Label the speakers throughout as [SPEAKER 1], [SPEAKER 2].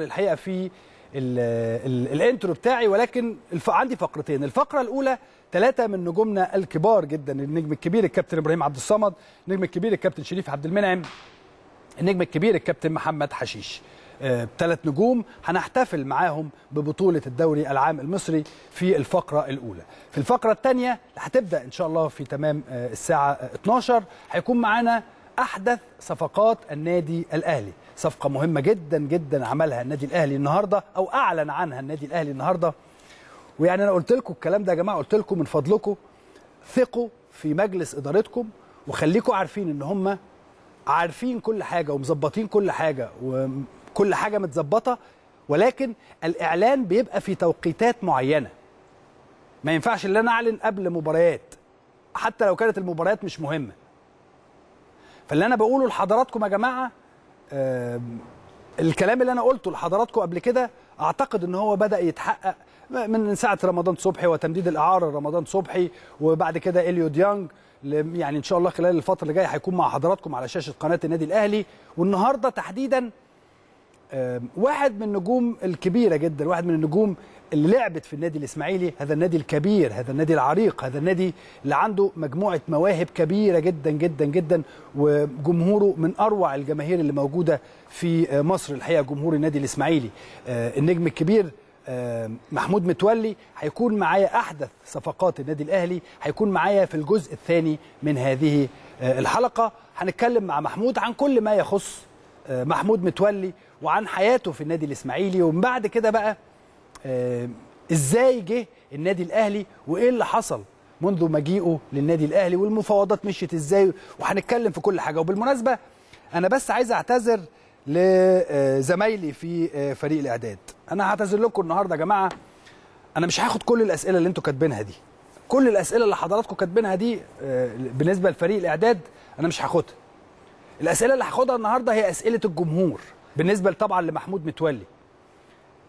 [SPEAKER 1] الحقيقه في الانترو بتاعي ولكن الف... عندي فقرتين الفقره الاولى ثلاثه من نجومنا الكبار جدا النجم الكبير الكابتن ابراهيم عبد الصمد النجم الكبير الكابتن شريف عبد المنعم النجم الكبير الكابتن محمد حشيش ثلاث آه، نجوم هنحتفل معاهم ببطولة الدوري العام المصري في الفقرة الأولى في الفقرة الثانية هتبدأ إن شاء الله في تمام آه الساعة 12 هيكون معانا احدث صفقات النادي الاهلي صفقه مهمه جدا جدا عملها النادي الاهلي النهارده او اعلن عنها النادي الاهلي النهارده ويعني انا قلت لكم الكلام ده يا جماعه قلت لكم من فضلكم ثقوا في مجلس ادارتكم وخليكم عارفين ان هم عارفين كل حاجه ومظبطين كل حاجه وكل حاجه متظبطه ولكن الاعلان بيبقى في توقيتات معينه ما ينفعش ان انا اعلن قبل مباريات حتى لو كانت المباريات مش مهمه فاللي انا بقوله لحضراتكم يا جماعه الكلام اللي انا قلته لحضراتكم قبل كده اعتقد ان هو بدا يتحقق من ساعه رمضان صبحي وتمديد الاعاره لرمضان صبحي وبعد كده اليو ديانج يعني ان شاء الله خلال الفتره اللي جايه هيكون مع حضراتكم على شاشه قناه النادي الاهلي والنهارده تحديدا واحد من النجوم الكبيره جدا واحد من النجوم اللي لعبت في النادي الاسماعيلي هذا النادي الكبير هذا النادي العريق هذا النادي اللي عنده مجموعه مواهب كبيره جدا جدا جدا وجمهوره من اروع الجماهير اللي موجوده في آه، مصر الحقيقه جمهور النادي الاسماعيلي آه، النجم الكبير آه، محمود متولي هيكون معايا احدث صفقات النادي الاهلي هيكون معايا في الجزء الثاني من هذه الحلقه هنتكلم مع محمود عن كل ما يخص محمود متولي وعن حياته في النادي الاسماعيلي ومن بعد كده بقى آه، ازاي جه النادي الاهلي وايه اللي حصل منذ مجيئه للنادي الاهلي والمفاوضات مشيت ازاي وهنتكلم في كل حاجه وبالمناسبه انا بس عايز اعتذر لزمايلي في آه، فريق الاعداد انا هعتذر لكم النهارده يا جماعه انا مش هاخد كل الاسئله اللي انتوا كاتبينها دي كل الاسئله اللي حضراتكم كاتبينها دي آه، بالنسبه لفريق الاعداد انا مش هاخدها الاسئله اللي هاخدها النهارده هي اسئله الجمهور بالنسبه طبعا لمحمود متولي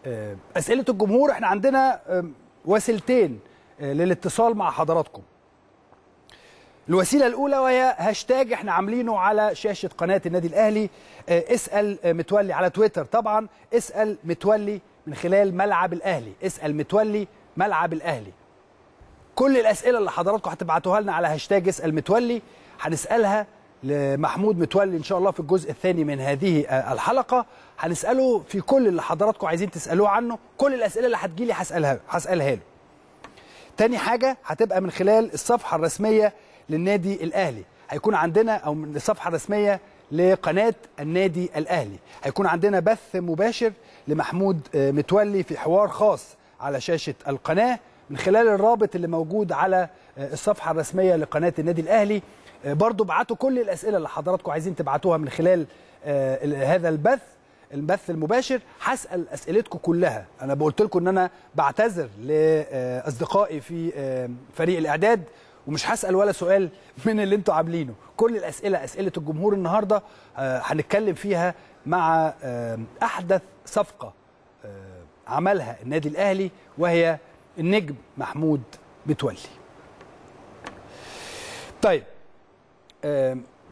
[SPEAKER 1] آه، اسئله الجمهور احنا عندنا آه، وسيلتين آه، للاتصال مع حضراتكم الوسيله الاولى وهي هاشتاج احنا عاملينه على شاشه قناه النادي الاهلي اسال متولي على تويتر طبعا اسال متولي من خلال ملعب الاهلي اسال متولي ملعب الاهلي كل الاسئله اللي حضراتكم هتبعتوها لنا على هاشتاج اسال متولي هنسالها لمحمود متولي ان شاء الله في الجزء الثاني من هذه آه، الحلقه هنساله في كل اللي حضراتكم عايزين تسالوه عنه كل الاسئله اللي هتجيلي هسالها هسالها له تاني حاجه هتبقى من خلال الصفحه الرسميه للنادي الاهلي هيكون عندنا او من الصفحه الرسميه لقناه النادي الاهلي هيكون عندنا بث مباشر لمحمود آه، متولي في حوار خاص على شاشه القناه من خلال الرابط اللي موجود على آه، الصفحه الرسميه لقناه النادي الاهلي آه، برضو ابعتوا كل الاسئله اللي حضراتكم عايزين تبعتوها من خلال آه، هذا البث البث المباشر هسال اسئلتكم كلها انا بقولت لكم ان انا بعتذر لاصدقائي في آه، فريق الاعداد ومش هسال ولا سؤال من اللي انتوا عاملينه كل الاسئله اسئله الجمهور النهارده هنتكلم فيها مع احدث صفقه عملها النادي الاهلي وهي النجم محمود متولي طيب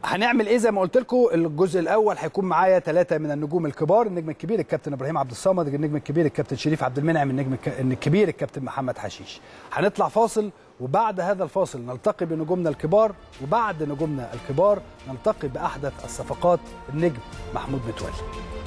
[SPEAKER 1] هنعمل ايه زي ما قلت لكم الجزء الاول هيكون معايا ثلاثه من النجوم الكبار النجم الكبير الكابتن ابراهيم عبد الصمد النجم الكبير الكابتن شريف عبد المنعم النجم الكبير الكابتن محمد حشيش هنطلع فاصل وبعد هذا الفاصل نلتقي بنجومنا الكبار وبعد نجومنا الكبار نلتقي باحدث الصفقات النجم محمود متولي